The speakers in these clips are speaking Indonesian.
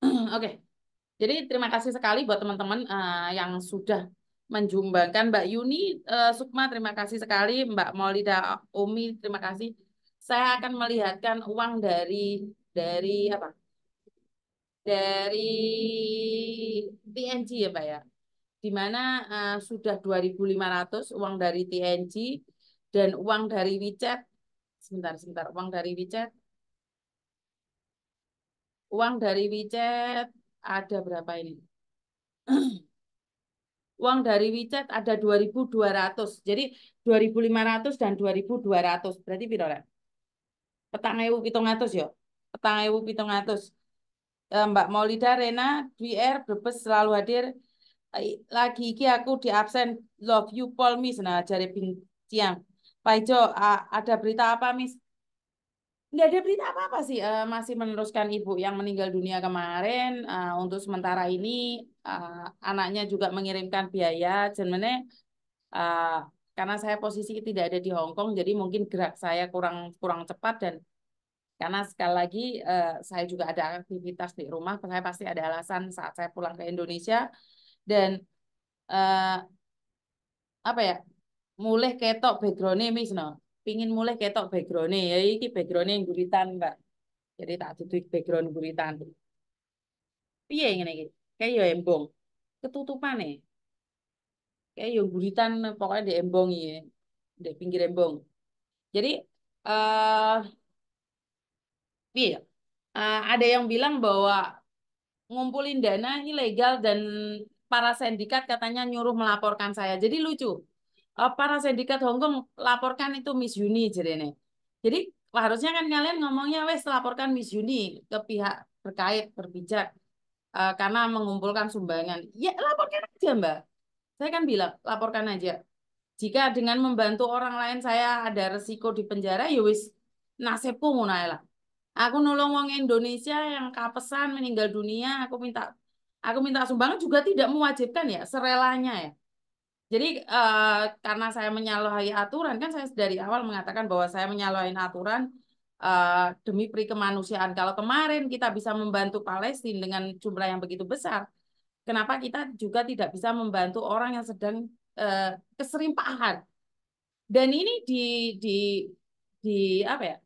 Oke, okay. jadi terima kasih sekali buat teman-teman uh, yang sudah menjumbangkan Mbak Yuni uh, Sukma, terima kasih sekali Mbak Maulida Umi, terima kasih. Saya akan melihatkan uang dari dari apa? Dari TNG ya, Mbak ya. Di mana uh, sudah 2.500 uang dari TNG dan uang dari WeChat. Sebentar, sebentar, uang dari WeChat Uang dari WeChat ada berapa ini? Uang dari WeChat ada 2.200. Jadi 2.500 dan 2.200. Berarti piro rek? Petang ewu pitung atus yo. Petang ewu pitung e, Mbak Maulida, Rena, Dwi R, Brebes selalu hadir. Lagi iki aku di absen. Love you, Paul, Miss. Nah, jari bing Pak Ijo, ada berita apa, Miss? nggak ada berita apa-apa sih uh, masih meneruskan ibu yang meninggal dunia kemarin uh, untuk sementara ini uh, anaknya juga mengirimkan biaya jenmene uh, karena saya posisi tidak ada di Hong Kong jadi mungkin gerak saya kurang kurang cepat dan karena sekali lagi uh, saya juga ada aktivitas di rumah saya pasti ada alasan saat saya pulang ke Indonesia dan uh, apa ya mulai ketok backgroundnya misno pingin mulai ketok backgroundnya ya iki backgroundnya yang guritan mbak jadi tak tutup background guritan iya yang ini kayak yo embong ketutupan nih kayak yo guritan pokoknya di embong ya di pinggir embong jadi eh uh, uh, ada yang bilang bahwa ngumpulin dana ilegal dan para sindikat katanya nyuruh melaporkan saya jadi lucu Eh, para sindikat Hongkong laporkan itu Miss jadi ini. Jadi harusnya kan kalian ngomongnya wes laporkan Miss Yuni ke pihak terkait berbijak uh, eh, karena mengumpulkan sumbangan. Ya laporkan aja mbak. Saya kan bilang laporkan aja. Jika dengan membantu orang lain saya ada resiko di penjara, ya wis nasibku lah. Aku nolong wong Indonesia yang kapesan meninggal dunia, aku minta aku minta sumbangan juga tidak mewajibkan ya, serelanya ya. Jadi uh, karena saya menyalahi aturan kan saya dari awal mengatakan bahwa saya menyalahi aturan uh, demi pri kemanusiaan. Kalau kemarin kita bisa membantu Palestina dengan jumlah yang begitu besar, kenapa kita juga tidak bisa membantu orang yang sedang uh, eh, keserimpahan? Dan ini di di di apa ya?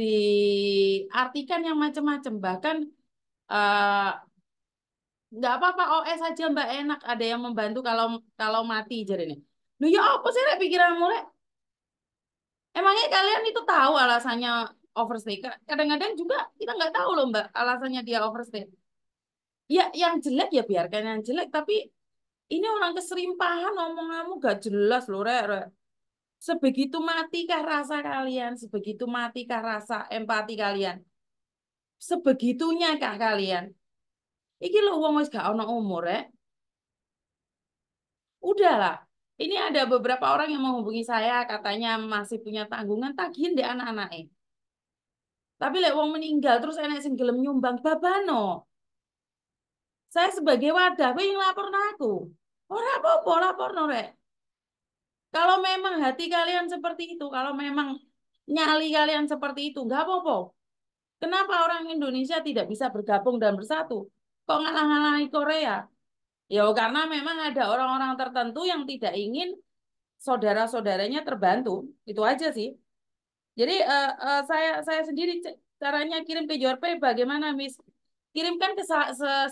Diartikan yang macam-macam bahkan uh, nggak apa-apa OS aja mbak enak ada yang membantu kalau kalau mati jadi ini lu ya apa sih rek pikiranmu mulai emangnya kalian itu tahu alasannya overstay kadang-kadang juga kita nggak tahu loh mbak alasannya dia overstay ya yang jelek ya biarkan yang jelek tapi ini orang keserimpahan ngomong kamu gak jelas loh rek, re. sebegitu matikah rasa kalian sebegitu matikah rasa empati kalian sebegitunya kah kalian Iki lo uang wis gak ono umur ya. Udahlah. Ini ada beberapa orang yang menghubungi saya katanya masih punya tanggungan tagihin di anak-anaknya. Tapi lek uang meninggal terus enak sing gelem nyumbang babano. Saya sebagai wadah, gue yang lapor aku. Orang apa-apa lapor rek. Kalau memang hati kalian seperti itu, kalau memang nyali kalian seperti itu, nggak apa-apa. Kenapa orang Indonesia tidak bisa bergabung dan bersatu? kok ngalah-ngalahi Korea? Ya karena memang ada orang-orang tertentu yang tidak ingin saudara-saudaranya terbantu. Itu aja sih. Jadi uh, uh, saya saya sendiri caranya kirim ke Yorpe bagaimana Miss? Kirimkan ke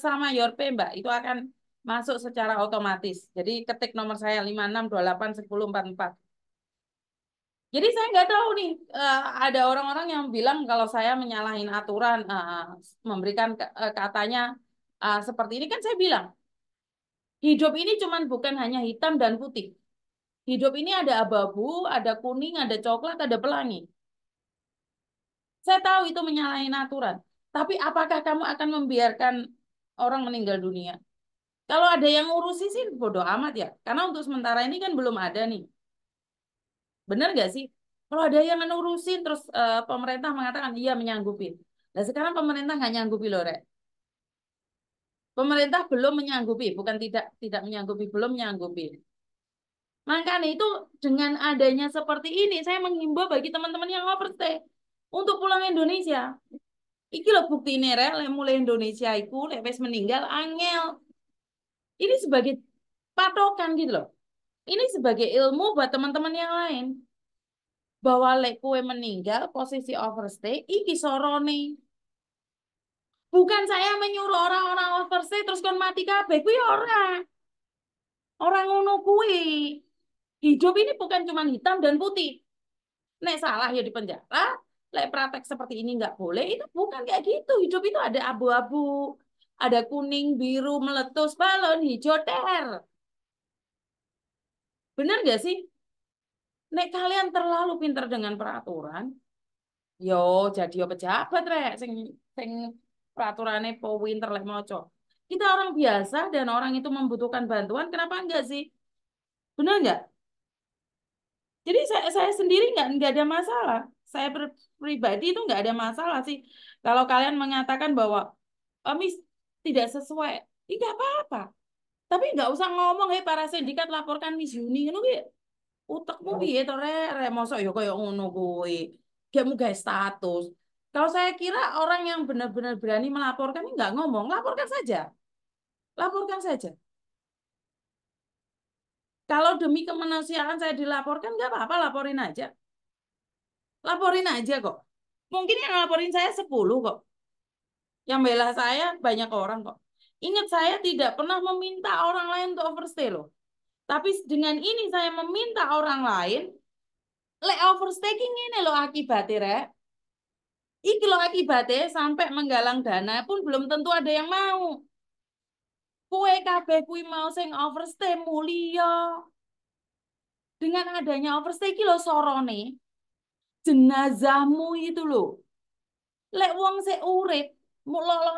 sama Yorpe Mbak. Itu akan masuk secara otomatis. Jadi ketik nomor saya 56281044. Jadi saya nggak tahu nih eh, ada orang-orang yang bilang kalau saya menyalahin aturan memberikan katanya uh, seperti ini kan saya bilang hidup ini cuman bukan hanya hitam dan putih. Hidup ini ada abu-abu ada kuning, ada coklat, ada pelangi. Saya tahu itu menyalahi aturan. Tapi apakah kamu akan membiarkan orang meninggal dunia? Kalau ada yang ngurusi sih bodoh amat ya. Karena untuk sementara ini kan belum ada nih. Benar nggak sih? Kalau ada yang ngurusin terus uh, pemerintah mengatakan iya menyanggupi. Nah sekarang pemerintah nggak nyanggupi loh, Rek. Pemerintah belum menyanggupi, bukan tidak tidak menyanggupi, belum menyanggupi. Makanya itu dengan adanya seperti ini, saya menghimbau bagi teman-teman yang overstay untuk pulang Indonesia. Iki loh bukti ini rel, mulai Indonesia itu, lepas meninggal, angel. Ini sebagai patokan gitu loh. Ini sebagai ilmu buat teman-teman yang lain. Bahwa lek kue meninggal, posisi overstay, iki sorone Bukan saya menyuruh orang-orang overstay terus kon mati kabeh kuwi ora. Orang ngono kuwi. Hidup ini bukan cuma hitam dan putih. Nek salah ya di penjara, lek praktek seperti ini nggak boleh, itu bukan kayak gitu. Hidup itu ada abu-abu, ada kuning, biru, meletus, balon, hijau, ter. Bener gak sih? Nek kalian terlalu pinter dengan peraturan, yo jadi yo pejabat rek sing sing peraturannya po winter lek moco. Kita orang biasa dan orang itu membutuhkan bantuan, kenapa enggak sih? Benar enggak? Jadi saya, saya sendiri enggak, enggak ada masalah. Saya pribadi itu enggak ada masalah sih. Kalau kalian mengatakan bahwa oh, Miss tidak sesuai, ya enggak apa-apa. Tapi enggak usah ngomong, ya para sindikat laporkan Miss Yuni. Ini utekmu iya. piye to karena rek mosok ya kayak ngono Gak gemu status kalau saya kira orang yang benar-benar berani melaporkan ini nggak ngomong, laporkan saja. Laporkan saja. Kalau demi kemanusiaan saya dilaporkan, nggak apa-apa, laporin aja. Laporin aja kok. Mungkin yang laporin saya 10 kok. Yang bela saya banyak orang kok. Ingat saya tidak pernah meminta orang lain untuk overstay loh. Tapi dengan ini saya meminta orang lain, le overstaying ini loh akibatnya, Iki lo akibatnya sampai menggalang dana pun belum tentu ada yang mau. Kue kabeh kui mau sing overstay mulia. Dengan adanya overstay kilo loh sorone. Jenazahmu itu lo Lek wong se urip,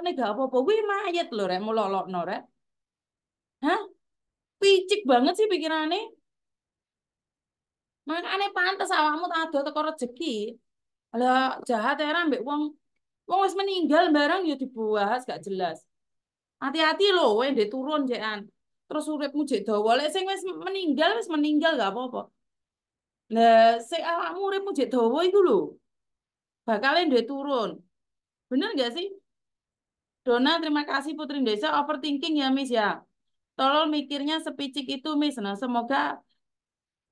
nih gak apa-apa. kue mayat lo rek no rek. Hah? Picik banget sih pikirannya. aneh pantas awakmu tak ada rezeki. Lah jahat ya mbek wong wong wes meninggal barang ya dibuas gak jelas. Hati-hati loh, weh ndek turun jekan. Terus uripmu jek dawa, lek sing wis meninggal wes meninggal gak apa-apa. Lah sing awakmu uripmu jek dawa iku lho. Bakale ndek turun. Bener gak sih? Dona, terima kasih Putri Desa overthinking ya, mis ya. tolong mikirnya sepicik itu, mis Nah, semoga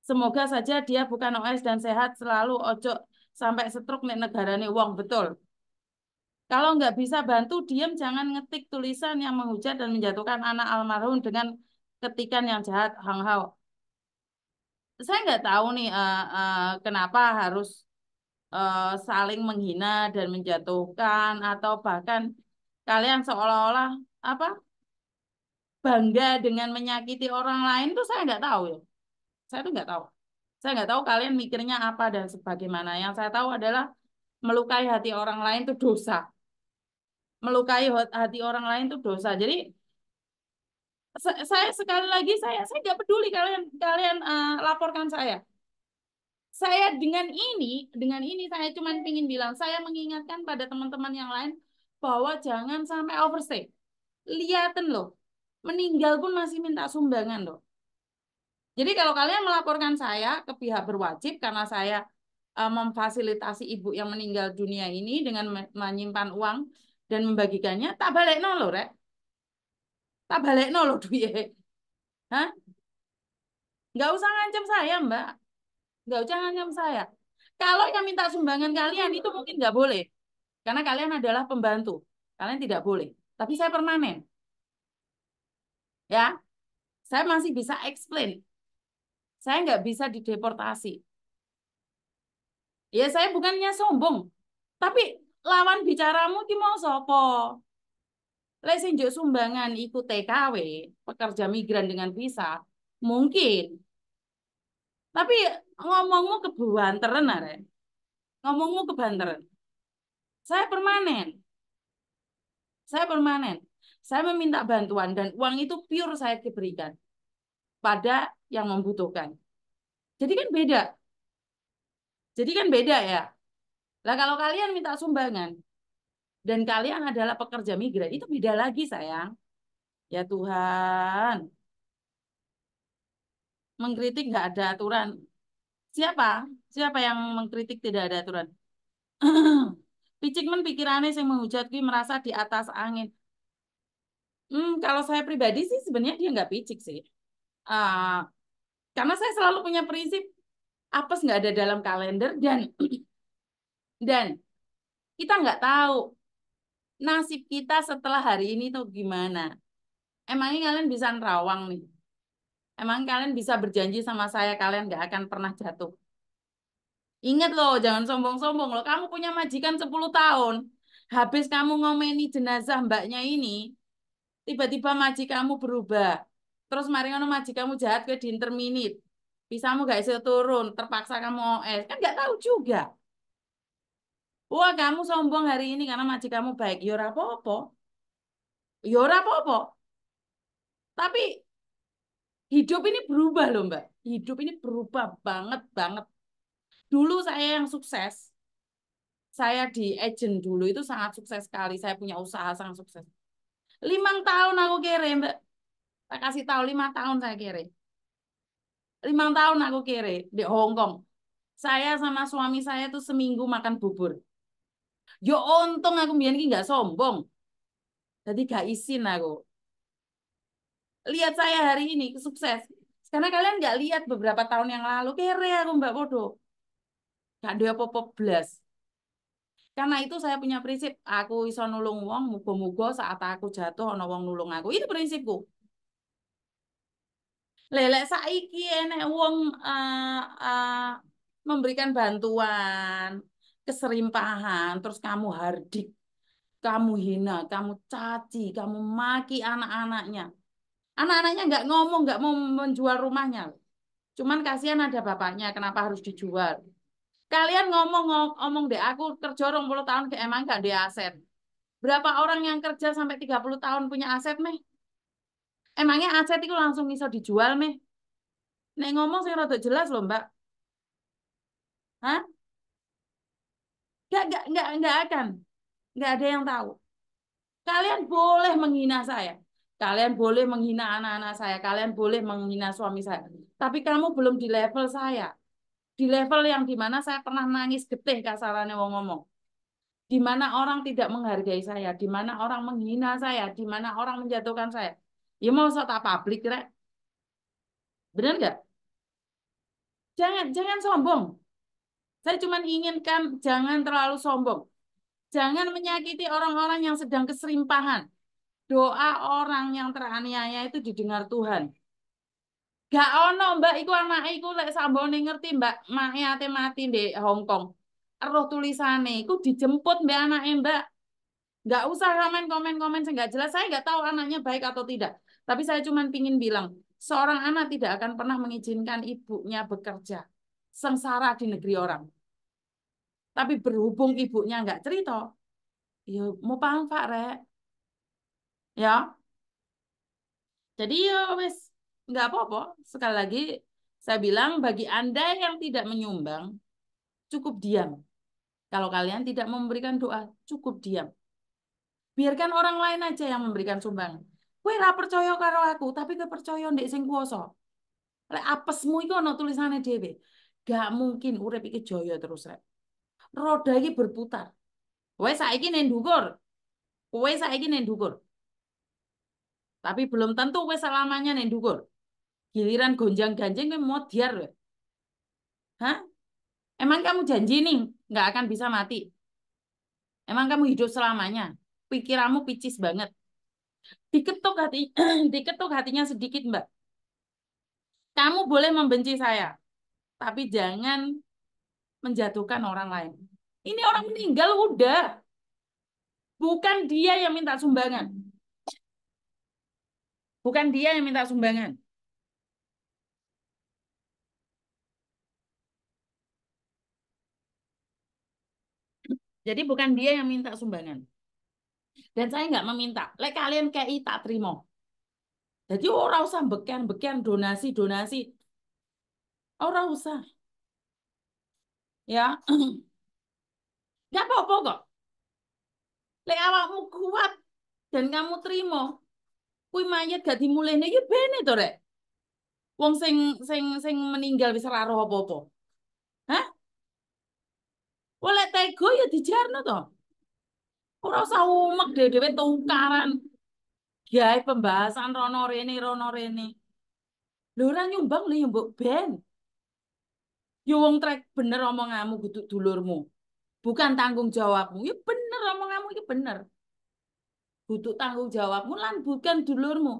semoga saja dia bukan OS dan sehat selalu ojo sampai setruk nih negara nih wong betul. Kalau nggak bisa bantu, diam jangan ngetik tulisan yang menghujat dan menjatuhkan anak almarhum dengan ketikan yang jahat Hao. Saya nggak tahu nih uh, uh, kenapa harus uh, saling menghina dan menjatuhkan atau bahkan kalian seolah-olah apa bangga dengan menyakiti orang lain tuh saya nggak tahu ya. Saya tuh nggak tahu. Saya nggak tahu kalian mikirnya apa dan sebagaimana. Yang saya tahu adalah melukai hati orang lain itu dosa. Melukai hati orang lain itu dosa. Jadi saya sekali lagi saya saya nggak peduli kalian kalian uh, laporkan saya saya dengan ini, dengan ini saya cuma ingin bilang, saya mengingatkan pada teman-teman yang lain bahwa jangan sampai overstay. Lihatin loh, meninggal pun masih minta sumbangan loh. Jadi kalau kalian melaporkan saya ke pihak berwajib karena saya eh, memfasilitasi ibu yang meninggal dunia ini dengan menyimpan uang dan membagikannya, tak balik nol loh, Rek. Tak balik nol loh, duit. Hah? Nggak usah ngancam saya, Mbak. Nggak usah ngancam saya. Kalau yang minta sumbangan kalian itu mungkin nggak boleh. Karena kalian adalah pembantu. Kalian tidak boleh. Tapi saya permanen. Ya, saya masih bisa explain saya nggak bisa dideportasi. Ya saya bukannya sombong, tapi lawan bicaramu ki mau sopo? Lesin jo sumbangan ikut TKW, pekerja migran dengan visa, mungkin. Tapi ngomongmu kebanteran are. Ngomongmu kebanteran. Saya permanen. Saya permanen. Saya meminta bantuan dan uang itu pure saya diberikan pada yang membutuhkan. Jadi kan beda. Jadi kan beda ya. Lah kalau kalian minta sumbangan dan kalian adalah pekerja migran itu beda lagi sayang. Ya Tuhan. Mengkritik nggak ada aturan. Siapa? Siapa yang mengkritik tidak ada aturan? Picik men pikirannya yang menghujat gue merasa di atas angin. Hmm, kalau saya pribadi sih sebenarnya dia nggak picik sih. Uh, karena saya selalu punya prinsip apes nggak ada dalam kalender dan dan kita nggak tahu nasib kita setelah hari ini tuh gimana. Emangnya kalian bisa nerawang nih? Emang kalian bisa berjanji sama saya kalian nggak akan pernah jatuh? Ingat loh, jangan sombong-sombong loh. Kamu punya majikan 10 tahun. Habis kamu ngomeni jenazah mbaknya ini, tiba-tiba majikanmu berubah. Terus mari ngono majikanmu jahat kowe diinterminit. Pisamu gak iso turun, terpaksa kamu OS. Kan gak tahu juga. Wah, kamu sombong hari ini karena majikanmu baik. Ya popo apa-apa. Ya apa-apa. Tapi hidup ini berubah loh mbak hidup ini berubah banget banget dulu saya yang sukses saya di agent dulu itu sangat sukses sekali saya punya usaha sangat sukses limang tahun aku kirim, mbak tak kasih tahu lima tahun saya kere lima tahun aku kere di Hongkong saya sama suami saya tuh seminggu makan bubur yo untung aku biar gak nggak sombong jadi gak isin aku lihat saya hari ini sukses karena kalian nggak lihat beberapa tahun yang lalu kere aku mbak bodoh gak ada popo apa karena itu saya punya prinsip aku iso nulung wong mugo-mugo saat aku jatuh ono wong nulung aku itu prinsipku Lele saiki enek wong uh, uh, memberikan bantuan keserimpahan terus kamu hardik kamu hina kamu caci kamu maki anak-anaknya anak-anaknya nggak ngomong nggak mau menjual rumahnya cuman kasihan ada bapaknya kenapa harus dijual kalian ngomong ngomong deh aku kerja 20 tahun ke emang nggak di aset berapa orang yang kerja sampai 30 tahun punya aset meh Emangnya aset itu langsung bisa dijual, Meh? Nek ngomong sih rada jelas loh, Mbak. Hah? Gak, gak, gak, gak akan. Gak ada yang tahu. Kalian boleh menghina saya. Kalian boleh menghina anak-anak saya. Kalian boleh menghina suami saya. Tapi kamu belum di level saya. Di level yang dimana saya pernah nangis getih kasarannya wong ngomong Dimana orang tidak menghargai saya, Dimana orang menghina saya, Dimana orang menjatuhkan saya. Ya mau tak publik rek. Benar nggak? Jangan jangan sombong. Saya cuma inginkan jangan terlalu sombong. Jangan menyakiti orang-orang yang sedang keserimpahan. Doa orang yang teraniaya itu didengar Tuhan. Gak ono mbak, iku anak iku lek sambone ngerti mbak, mahe ate mati di Hongkong. Kong. Roh tulisane, iku dijemput mbak anak mbak. Gak usah komen komen komen saya nggak jelas, saya gak tahu anaknya baik atau tidak tapi saya cuma ingin bilang, seorang anak tidak akan pernah mengizinkan ibunya bekerja sengsara di negeri orang. Tapi berhubung ibunya nggak cerita, ya mau paham Pak Rek. Ya. Jadi ya wes nggak apa-apa. Sekali lagi saya bilang bagi Anda yang tidak menyumbang, cukup diam. Kalau kalian tidak memberikan doa, cukup diam. Biarkan orang lain aja yang memberikan sumbangan. Kue ra percaya karo aku, tapi kue percaya ndek sing kuwasa. Lek apesmu iku ana tulisane dhewe. Gak mungkin urip iki jaya terus rek. Roda iki berputar. Kue saiki ning dhuwur. Kue saiki ning dhuwur. Tapi belum tentu kue selamanya ning dhuwur. Giliran gonjang-ganjing kue mau kowe. Hah? Emang kamu janji nih nggak akan bisa mati? Emang kamu hidup selamanya? Pikiranmu picis banget. Diketuk hati diketuk hatinya sedikit, Mbak. Kamu boleh membenci saya, tapi jangan menjatuhkan orang lain. Ini orang meninggal udah. Bukan dia yang minta sumbangan. Bukan dia yang minta sumbangan. Jadi bukan dia yang minta sumbangan. Dan saya nggak meminta. Lek kalian KI tak terima. Jadi orang usah beken-beken donasi-donasi. Orang usah. Ya. Nggak apa-apa kok. Lek awakmu kuat dan kamu terima. Kui mayat gak dimulainya ya bene to rek. Wong sing sing sing meninggal bisa ora apa-apa. Hah? Oleh tego ya dijarno toh. Ora usah umek dhewe-dhewe tukaran. Gawe pembahasan rono rene rono rene. Lho ora nyumbang lho ya, mbok ben. Yo ya wong trek bener omonganmu kudu dulurmu. Bukan tanggung jawabmu. Ya bener omong omonganmu iki ya bener. Butuh tanggung jawabmu lan bukan dulurmu.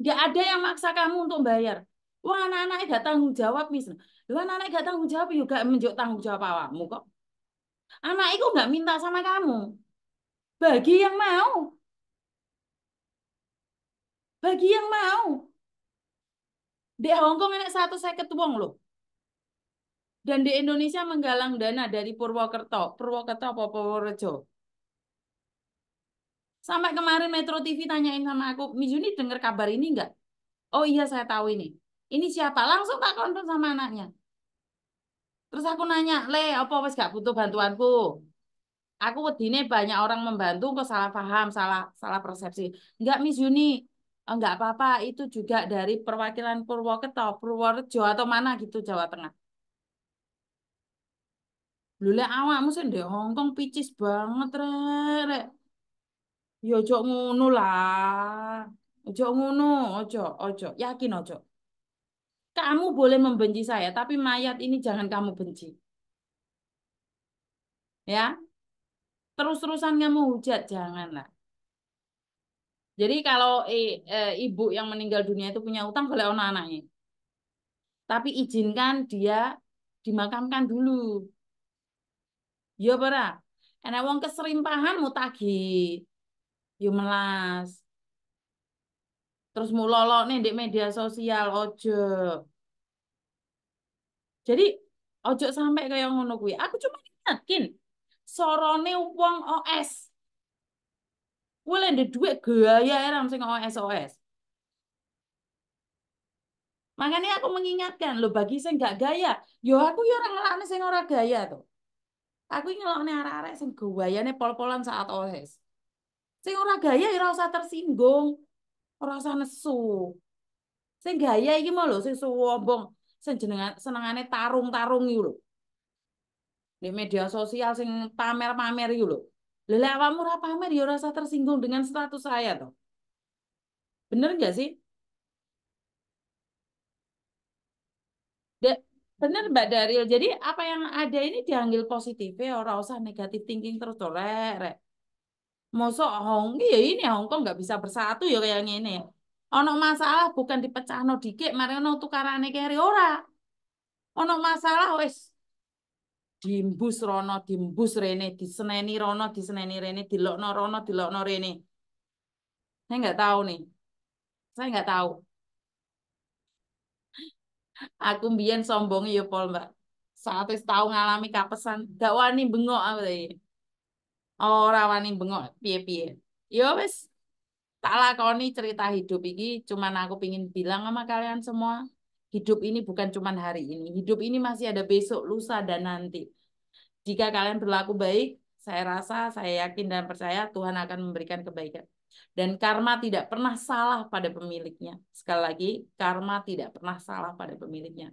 Nggak ada yang maksa kamu untuk bayar. Wah anak-anak gak tanggung jawab misalnya. Wah anak-anak gak tanggung jawab juga menjuk tanggung jawab awakmu kok. Anak itu nggak minta sama kamu. Bagi yang mau. Bagi yang mau. Di Hongkong ini satu saya ketuang loh. Dan di Indonesia menggalang dana dari Purwokerto. Purwokerto apa Purworejo? Sampai kemarin Metro TV tanyain sama aku, Mizuni dengar kabar ini enggak? Oh iya saya tahu ini. Ini siapa? Langsung tak konten sama anaknya. Terus aku nanya, Le, apa wes gak butuh bantuanku? Aku wedine banyak orang membantu, kok salah paham, salah salah persepsi. Enggak, Miss Yuni, eh, enggak apa-apa, itu juga dari perwakilan Purwokerto, Purworejo atau mana gitu Jawa Tengah. Lule awak, sih di Hongkong picis banget rek. Yo, ya ojo ngunu lah. Ojo ngunu, ojo, ojo. Yakin ojo kamu boleh membenci saya, tapi mayat ini jangan kamu benci. Ya, terus-terusan kamu hujat, janganlah. Jadi kalau e, e, ibu yang meninggal dunia itu punya utang boleh anak anaknya. Tapi izinkan dia dimakamkan dulu. Ya para, enak uang keserimpahan mutagi. yuk melas terus mulolok nih di media sosial ojo jadi ojo sampai kayak ngono kuwi aku cuma yakin sorone uang OS wulan lek ndek gaya ya, sing OS OS makanya aku mengingatkan lo bagi saya nggak gaya yo aku yo orang nih saya orang gaya tuh aku arah arah saya gaya nih pol-polan saat OS saya orang gaya ya rasa tersinggung Rasa nesu. Sing gaya iki mau lho sing sombong, sing jenengan senengane tarung-tarung iki lho. Di media sosial sing pamer-pamer iki lho. Lha awakmu ora pamer ya rasa tersinggung dengan status saya tuh, Bener nggak sih? Bener Mbak Daril. Jadi apa yang ada ini diambil positif ya, orang usah negatif thinking terus tuh mosok Hong, iya ini Hongkong nggak bisa bersatu ya kayak ini ya. Ono masalah bukan no dikit, mari ono tukarane keri ora. Ono masalah wes dimbus rono, dimbus rene, diseneni rono, diseneni rene, dilokno rono, dilokno rene. Saya nggak tahu nih. Saya nggak tahu. Aku mbiyen sombong ya Pol, Mbak. Saat tahu ngalami kapesan, gak wani bengok aku tadi. Oh, ora wani bengok piye-piye. Yo ya wis tak lakoni cerita hidup iki cuman aku pingin bilang sama kalian semua, hidup ini bukan cuman hari ini. Hidup ini masih ada besok, lusa dan nanti. Jika kalian berlaku baik, saya rasa, saya yakin dan percaya Tuhan akan memberikan kebaikan. Dan karma tidak pernah salah pada pemiliknya. Sekali lagi, karma tidak pernah salah pada pemiliknya.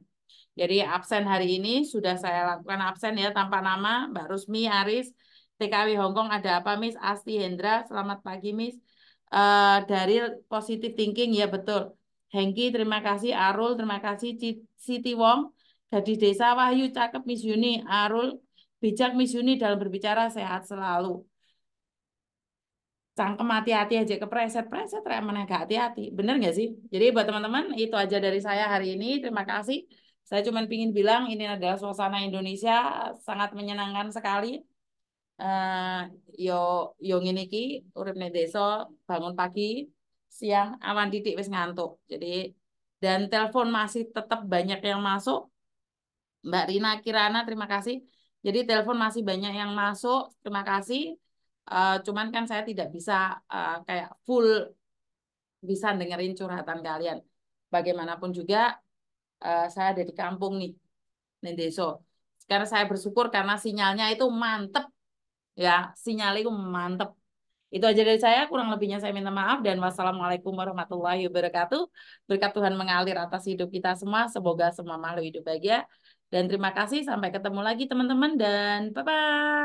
Jadi absen hari ini sudah saya lakukan absen ya tanpa nama Mbak Rusmi, Aris, TKW Hongkong ada apa Miss Asti Hendra selamat pagi Miss uh, dari positive thinking ya betul Hengki terima kasih Arul terima kasih Siti Wong gadis desa Wahyu cakep Miss Yuni Arul bijak Miss Yuni dalam berbicara sehat selalu cangkem hati-hati aja kepreset-preset remen gak hati-hati bener nggak sih jadi buat teman-teman itu aja dari saya hari ini terima kasih saya cuma ingin bilang ini adalah suasana Indonesia sangat menyenangkan sekali Eh, yo yo ngene iki urip ning desa bangun pagi siang awan titik wis ngantuk jadi dan telepon masih tetap banyak yang masuk Mbak Rina Kirana terima kasih jadi telepon masih banyak yang masuk terima kasih uh, cuman kan saya tidak bisa uh, kayak full bisa dengerin curhatan kalian bagaimanapun juga uh, saya ada di kampung nih nih desa karena saya bersyukur karena sinyalnya itu mantep ya sinyalnya mantep itu aja dari saya kurang lebihnya saya minta maaf dan wassalamualaikum warahmatullahi wabarakatuh berkat Tuhan mengalir atas hidup kita semua semoga semua makhluk hidup bahagia dan terima kasih sampai ketemu lagi teman-teman dan bye bye